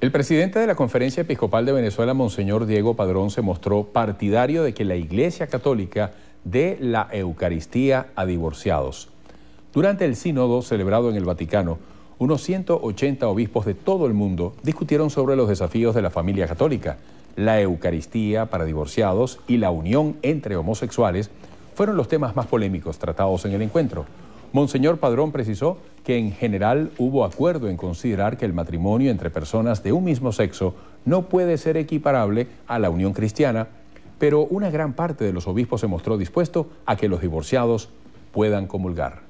El presidente de la Conferencia Episcopal de Venezuela, Monseñor Diego Padrón, se mostró partidario de que la Iglesia Católica dé la Eucaristía a divorciados. Durante el sínodo celebrado en el Vaticano, unos 180 obispos de todo el mundo discutieron sobre los desafíos de la familia católica. La Eucaristía para divorciados y la unión entre homosexuales fueron los temas más polémicos tratados en el encuentro. Monseñor Padrón precisó que en general hubo acuerdo en considerar que el matrimonio entre personas de un mismo sexo no puede ser equiparable a la unión cristiana, pero una gran parte de los obispos se mostró dispuesto a que los divorciados puedan comulgar.